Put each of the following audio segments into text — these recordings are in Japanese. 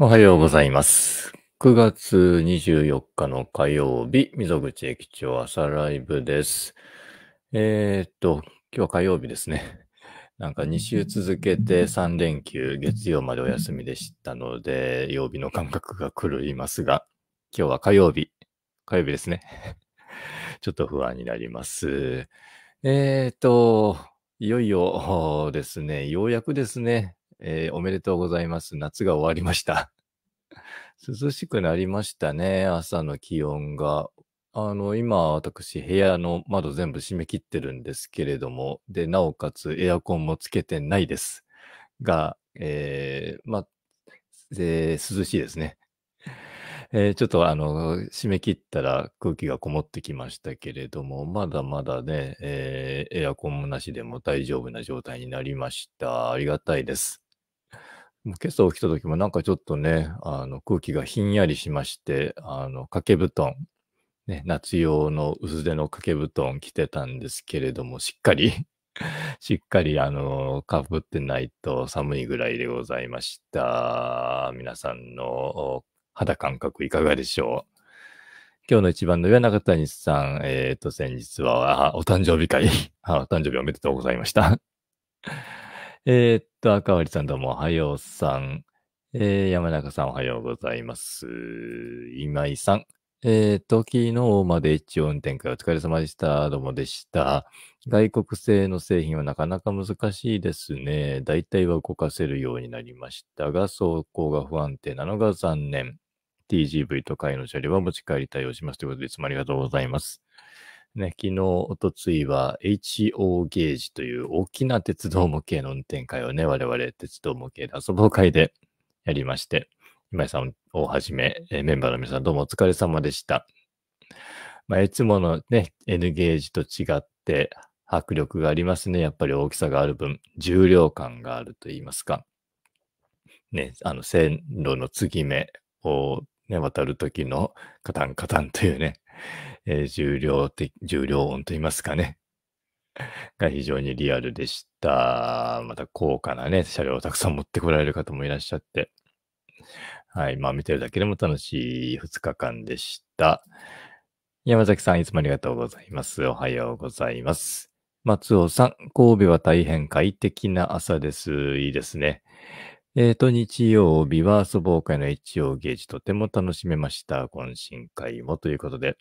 おはようございます。9月24日の火曜日、溝口駅長朝ライブです。えー、っと、今日火曜日ですね。なんか2週続けて3連休、月曜までお休みでしたので、曜日の感覚が狂いますが、今日は火曜日。火曜日ですね。ちょっと不安になります。えー、っと、いよいよですね、ようやくですね、えー、おめでとうございます。夏が終わりました。涼しくなりましたね、朝の気温が。あの、今、私、部屋の窓全部閉め切ってるんですけれども、で、なおかつエアコンもつけてないです。が、えー、まえー、涼しいですね。えー、ちょっとあの、閉め切ったら空気がこもってきましたけれども、まだまだね、えー、エアコンもなしでも大丈夫な状態になりました。ありがたいです。今朝起きた時もなんかちょっとね、あの空気がひんやりしまして、あの掛け布団、ね、夏用の薄手の掛け布団着てたんですけれども、しっかり しっかりあの、かぶってないと寒いぐらいでございました。皆さんの肌感覚いかがでしょう今日の一番の上中谷さん、えっ、ー、と、先日は、お誕生日会 お誕生日おめでとうございました えっと、赤割さんどうも、おはようさん。えー、山中さんおはようございます。今井さん。えっ、ー、と、昨日まで一応運転会お疲れ様でした。どうもでした。外国製の製品はなかなか難しいですね。大体は動かせるようになりましたが、走行が不安定なのが残念。TGV と会の車両は持ち帰り対応しますということで、いつもありがとうございます。ね、昨日、おとついは HO ゲージという大きな鉄道模型の運転会をね、我々鉄道模型で遊ぼう会でやりまして、今井さんをはじめ、えメンバーの皆さんどうもお疲れ様でした。まあ、いつものね、N ゲージと違って迫力がありますね。やっぱり大きさがある分、重量感があると言いますか。ね、あの線路の継ぎ目をね、渡る時のカタンカタンというね、えー、重量的、重量音といいますかね。が非常にリアルでした。また高価なね、車両をたくさん持ってこられる方もいらっしゃって。はい。まあ見てるだけでも楽しい2日間でした。山崎さん、いつもありがとうございます。おはようございます。松尾さん、神戸は大変快適な朝です。いいですね。えっ、ー、と、日曜日は祖母会の一応ゲージとても楽しめました。懇親会もということで。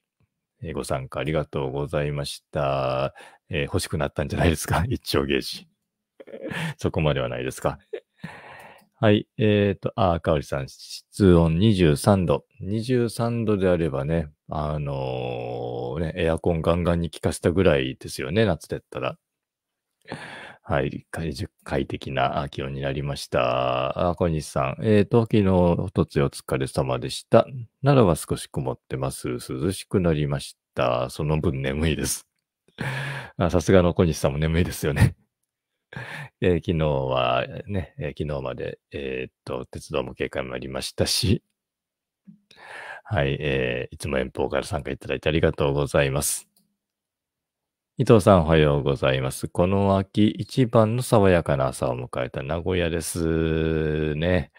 えー、ご参加ありがとうございました。えー、欲しくなったんじゃないですか 一丁ゲージ。そこまではないですか。はい。えっ、ー、と、あ、かおりさん、室温23度。23度であればね、あのー、ね、エアコンガンガンに効かせたぐらいですよね、夏だったら。はい、快適回的な気温になりました。あ、小西さん。えっ、ー、と、昨日、おとつお疲れ様でした。奈良は少し曇ってます。涼しくなりました。その分眠いです。さすがの小西さんも眠いですよね えー、昨日はね、えー、昨日まで、えー、っと、鉄道も警戒もありましたし、はい、えいつも遠方から参加いただいてありがとうございます。伊藤さん、おはようございます。この秋一番の爽やかな朝を迎えた名古屋ですね。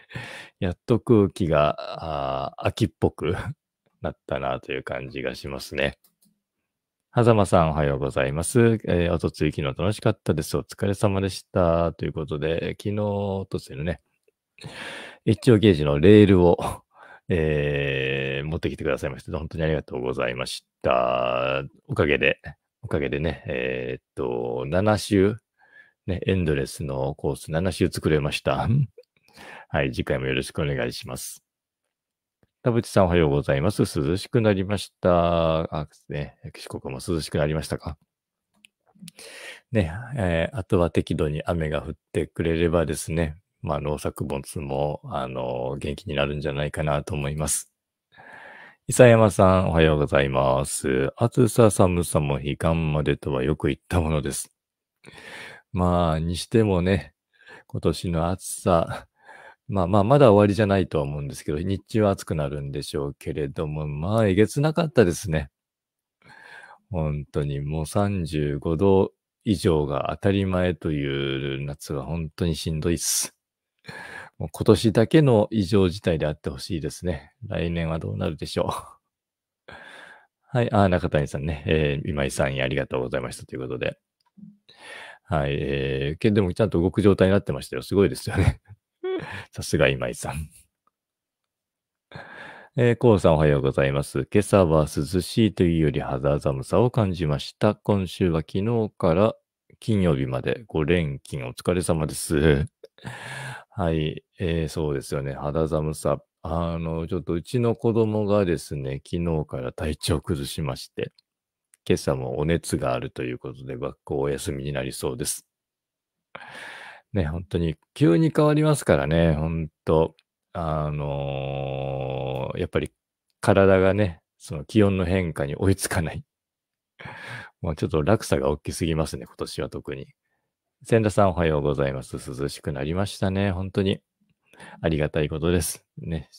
やっと空気が秋っぽく なったなという感じがしますね。狭間さん、おはようございます。えー、おとつい昨日楽しかったです。お疲れ様でした。ということで、昨日、おとついのね、一丁ゲージのレールを えー、持ってきてくださいまして、本当にありがとうございました。おかげで、おかげでね、えー、っと、7週、ね、エンドレスのコース7週作れました。はい、次回もよろしくお願いします。田淵さんおはようございます。涼しくなりました。あ、ね、四国も涼しくなりましたかね、えー、あとは適度に雨が降ってくれればですね、まあ、農作物も、あの、元気になるんじゃないかなと思います。伊佐山さん、おはようございます。暑さ寒さも悲観までとはよく言ったものです。まあ、にしてもね、今年の暑さ、まあまあ、まだ終わりじゃないとは思うんですけど、日中は暑くなるんでしょうけれども、まあ、えげつなかったですね。本当にもう35度以上が当たり前という夏は本当にしんどいっす。もう今年だけの異常事態であってほしいですね。来年はどうなるでしょう。はい。あ、中谷さんね。えー、今井さんありがとうございましたということで。はい。えー、でもちゃんと動く状態になってましたよ。すごいですよね。さすが今井さん。えー、コウさんおはようございます。今朝は涼しいというより肌寒さを感じました。今週は昨日から金曜日まで5連勤お疲れ様です。はい、えー、そうですよね。肌寒さ。あの、ちょっとうちの子供がですね、昨日から体調崩しまして、今朝もお熱があるということで、学校お休みになりそうです。ね、本当に急に変わりますからね、本当あのー、やっぱり体がね、その気温の変化に追いつかない。まあちょっと落差が大きすぎますね、今年は特に。千田さんおはようございます。涼しくなりましたね。本当に。ありがたいことです。ね。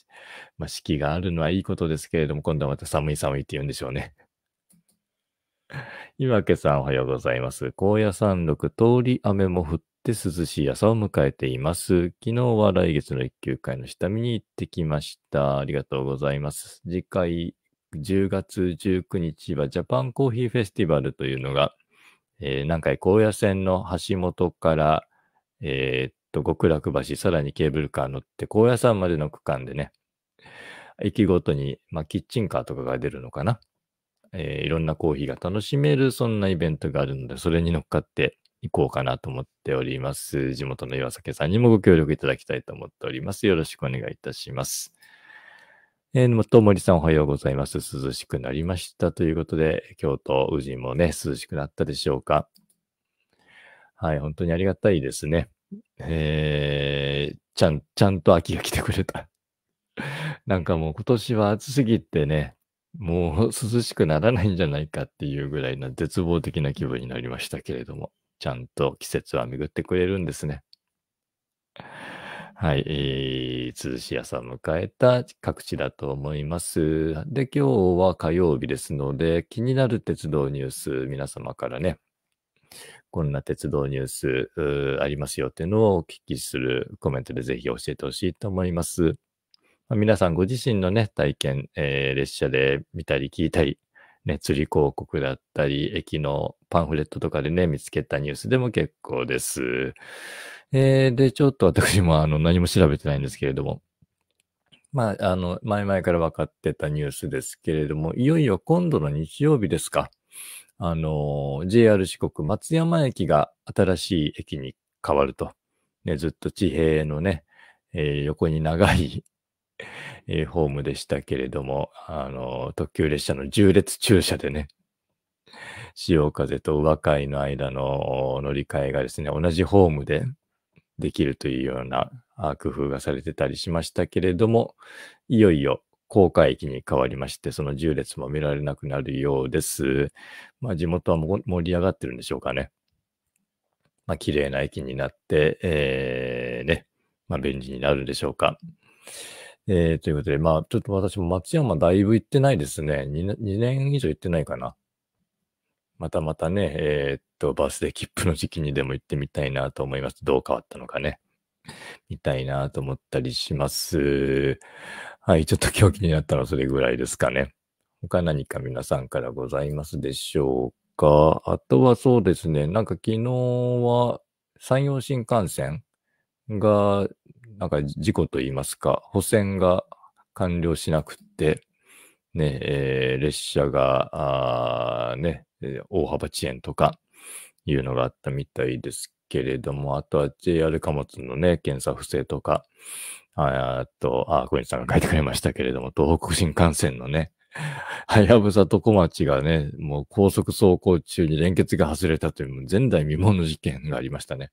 まあ、四季があるのはいいことですけれども、今度はまた寒い寒いって言うんでしょうね。岩家さんおはようございます。高野山麓通り雨も降って涼しい朝を迎えています。昨日は来月の一級会の下見に行ってきました。ありがとうございます。次回10月19日はジャパンコーヒーフェスティバルというのがえー、南海高野線の橋本から、えー、っと、極楽橋、さらにケーブルカー乗って高野山までの区間でね、駅ごとに、まあ、キッチンカーとかが出るのかな。えー、いろんなコーヒーが楽しめる、そんなイベントがあるので、それに乗っかっていこうかなと思っております。地元の岩崎さんにもご協力いただきたいと思っております。よろしくお願いいたします。えー、と、森さんおはようございます。涼しくなりましたということで、京都、宇治もね、涼しくなったでしょうか。はい、本当にありがたいですね。えー、ちゃん、ちゃんと秋が来てくれた。なんかもう今年は暑すぎてね、もう涼しくならないんじゃないかっていうぐらいな絶望的な気分になりましたけれども、ちゃんと季節は巡ってくれるんですね。はい、えー、涼しい朝を迎えた各地だと思います。で、今日は火曜日ですので、気になる鉄道ニュース、皆様からね、こんな鉄道ニュースありますよっていうのをお聞きするコメントでぜひ教えてほしいと思います。まあ、皆さんご自身のね、体験、えー、列車で見たり聞いたり、ね、釣り広告だったり、駅のパンフレットとかでね、見つけたニュースでも結構です。えー、で、ちょっと私もあの何も調べてないんですけれども、まあ、あの、前々から分かってたニュースですけれども、いよいよ今度の日曜日ですか。あの、JR 四国松山駅が新しい駅に変わると。ね、ずっと地平のね、えー、横に長いえー、ホームでしたけれども、あの、特急列車の重列駐車でね、潮風と和解の間の乗り換えがですね、同じホームでできるというような工夫がされてたりしましたけれども、いよいよ高架駅に変わりまして、その重列も見られなくなるようです。まあ、地元は盛り上がってるんでしょうかね。まあ、綺麗な駅になって、えー、ね、まあ、便利になるんでしょうか。えー、ということで、まあ、ちょっと私も松山だいぶ行ってないですね。2, 2年以上行ってないかな。またまたね、えー、っと、バースデー切符の時期にでも行ってみたいなと思います。どう変わったのかね。見たいなと思ったりします。はい、ちょっと今日気になったのはそれぐらいですかね。他何か皆さんからございますでしょうか。あとはそうですね、なんか昨日は山陽新幹線がなんか事故といいますか、補選が完了しなくて、ね、えー、列車が、ね、大幅遅延とかいうのがあったみたいですけれども、あとは JR 貨物のね、検査不正とか、あと、あ、小西さんが書いてくれましたけれども、東北新幹線のね、はやぶさと小町がね、もう高速走行中に連結が外れたという前代未聞の事件がありましたね。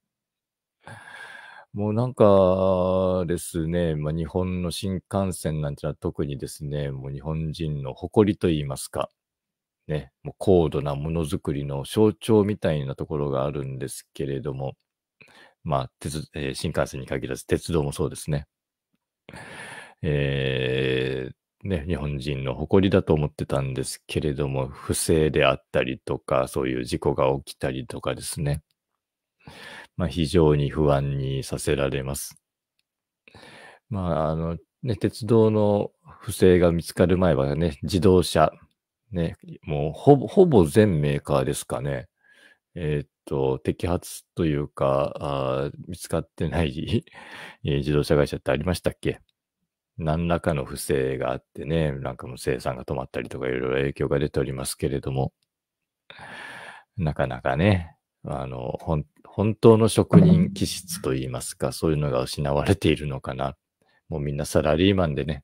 もうなんかですね、まあ、日本の新幹線なんてのは特にですね、もう日本人の誇りといいますか、ね、もう高度なものづくりの象徴みたいなところがあるんですけれども、まあ、鉄えー、新幹線に限らず鉄道もそうですね。えー、ね、日本人の誇りだと思ってたんですけれども、不正であったりとか、そういう事故が起きたりとかですね。まあ、非常に不安にさせられます。まあ、あの、ね、鉄道の不正が見つかる前はね、自動車、ね、もうほぼ、ほぼ全メーカーですかね。えー、っと、摘発というか、あ見つかってない 自動車会社ってありましたっけ何らかの不正があってね、なんかもう生産が止まったりとかいろいろ影響が出ておりますけれども、なかなかね、あの、本本当の職人気質といいますか、そういうのが失われているのかな。もうみんなサラリーマンでね、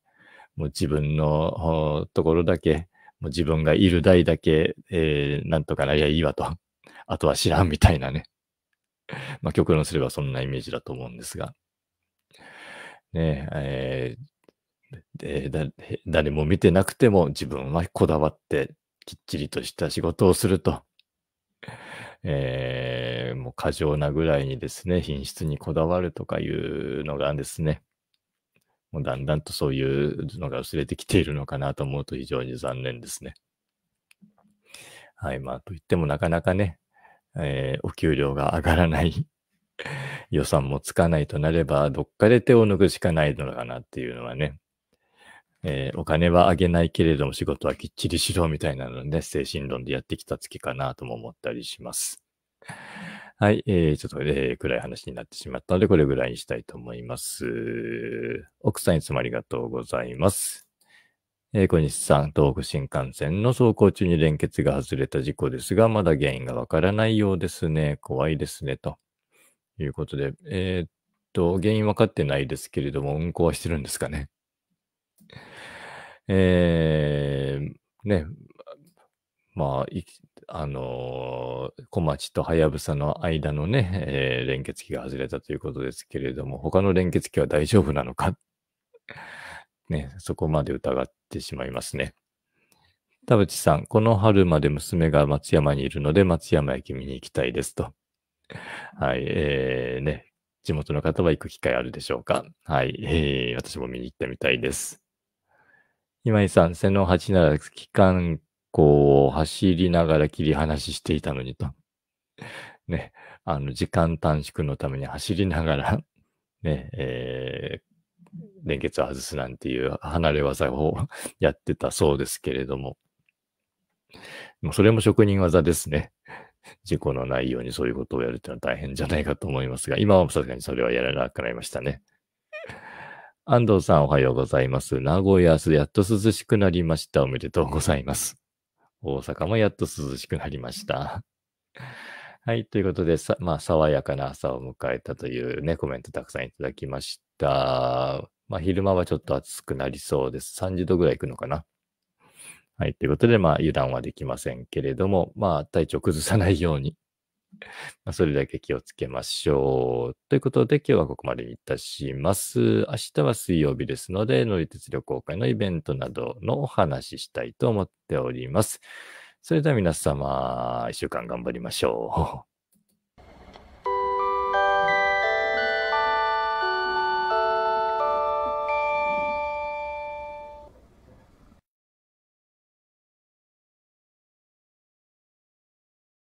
もう自分のところだけ、もう自分がいる代だけ、えー、なんとかなりゃいいわと。あとは知らんみたいなね。まあ、極論すればそんなイメージだと思うんですが。ねえ、えー、誰も見てなくても自分はこだわってきっちりとした仕事をすると。えー、もう過剰なぐらいにですね、品質にこだわるとかいうのがですね、もうだんだんとそういうのが薄れてきているのかなと思うと非常に残念ですね。はい、まあ、といってもなかなかね、えー、お給料が上がらない予算もつかないとなれば、どっかで手を抜くしかないのかなっていうのはね、えー、お金はあげないけれども仕事はきっちりしろみたいなのね、精神論でやってきた月かなとも思ったりします。はい、えー、ちょっと、えー、暗い話になってしまったので、これぐらいにしたいと思います。奥さんいつもありがとうございます。えー、小西さん、東北新幹線の走行中に連結が外れた事故ですが、まだ原因がわからないようですね。怖いですね。ということで、えー、っと、原因分かってないですけれども、運行はしてるんですかね。えー、ね、まあ、あのー、小町とはやぶさの間のね、えー、連結器が外れたということですけれども、他の連結器は大丈夫なのか ね、そこまで疑ってしまいますね。田淵さん、この春まで娘が松山にいるので、松山駅見に行きたいですと。はい、えー、ね、地元の方は行く機会あるでしょうか。はい、えー、私も見に行ってみたいです。今井さん、線の8なら機関校を走りながら切り離ししていたのにと。ね、あの、時間短縮のために走りながら、ね、えー、連結を外すなんていう離れ技をやってたそうですけれども。もそれも職人技ですね。事故のないようにそういうことをやるいうのは大変じゃないかと思いますが、今はさすがにそれはやらなくなりましたね。安藤さんおはようございます。名古屋、やっと涼しくなりました。おめでとうございます。大阪もやっと涼しくなりました。はい。ということで、さまあ、爽やかな朝を迎えたというね、コメントたくさんいただきました。まあ、昼間はちょっと暑くなりそうです。30度ぐらいいくのかな。はい。ということで、まあ、油断はできませんけれども、まあ、体調崩さないようにまあ、それだけ気をつけましょう。ということで、今日はここまでにいたします。明日は水曜日ですので、乗り鉄旅行会のイベントなどのお話ししたいと思っております。それでは皆様、一週間頑張りましょう。